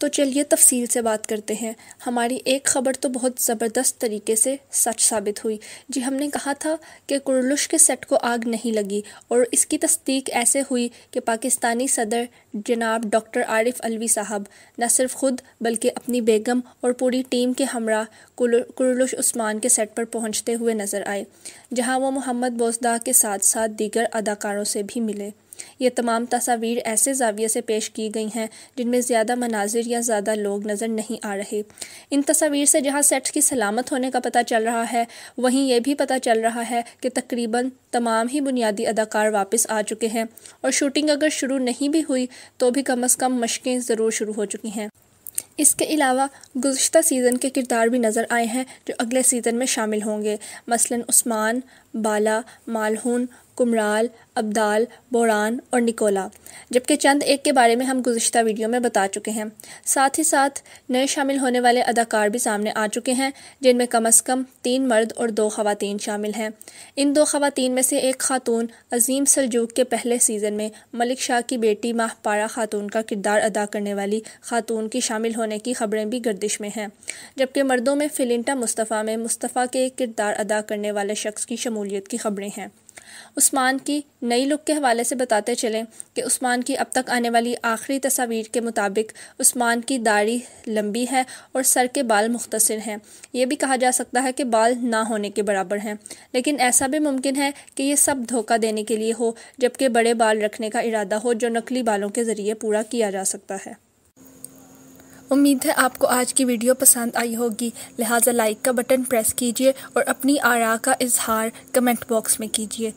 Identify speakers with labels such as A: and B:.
A: तो चलिए तफसील से बात करते हैं हमारी एक ख़बर तो बहुत ज़बरदस्त तरीके से सच साबित हुई जी हमने कहा था कि कुरलुश के सेट को आग नहीं लगी और इसकी तस्दीक ऐसे हुई कि पाकिस्तानी सदर जनाब डॉक्टर आरिफ अलवी साहब न सिर्फ खुद बल्कि अपनी बेगम और पूरी टीम के हमरा कुरलुश उस्मान के सेट पर पहुँचते हुए नज़र आए जहाँ वो मोहम्मद बोसदा के साथ साथ दीगर अदाकारों से भी मिले ये तमाम तस्वीर ऐसे जाविये से पेश की गई हैं जिनमें ज़्यादा मनाजिर या ज़्यादा लोग नज़र नहीं आ रहे इन तस्वीर से जहाँ सेट्स की सलामत होने का पता चल रहा है वहीं यह भी पता चल रहा है कि तकरीबन तमाम ही बुनियादी अदाकार वापस आ चुके हैं और शूटिंग अगर शुरू नहीं भी हुई तो भी कम अज़ कम मशकें ज़रूर शुरू हो चुकी हैं इसके अलावा गुज्त सीज़न के किरदार भी नज़र आए हैं जो अगले सीज़न में शामिल होंगे मसलन Osman Bala Malhun Kumral Abdal Boran और निकोला जबकि चंद एक के बारे में हम गुज्त वीडियो में बता चुके हैं साथ ही साथ नए शामिल होने वाले अदाकार भी सामने आ चुके हैं जिनमें कम अज़ कम तीन मर्द और दो खातन शामिल हैं इन दो खातन में से एक खातून अजीम सलजूक के पहले सीज़न में मलिक शाह की बेटी माहपारा खातून का किरदार अदा करने वाली खातून की शामिल होने की खबरें भी गर्दिश में हैं जबकि मर्दों में फिलिंटा मुस्तफ़ा में मुस्तफ़ा के किरदार अदा करने वाले शख्स की शमूलियत की खबरें हैं उस्मान की नई लुक के हवाले से बताते चलें कि उस्मान की अब तक आने वाली आखिरी तस्वीर के मुताबिक उस्मान की दाढ़ी लंबी है और सर के बाल मुख्तर हैं ये भी कहा जा सकता है कि बाल ना होने के बराबर हैं लेकिन ऐसा भी मुमकिन है कि ये सब धोखा देने के लिए हो जबकि बड़े बाल रखने का इरादा हो जो नकली बालों के ज़रिए पूरा किया जा सकता है उम्मीद है आपको आज की वीडियो पसंद आई होगी लिहाजा लाइक का बटन प्रेस कीजिए और अपनी आरा का इजहार कमेंट बॉक्स में कीजिए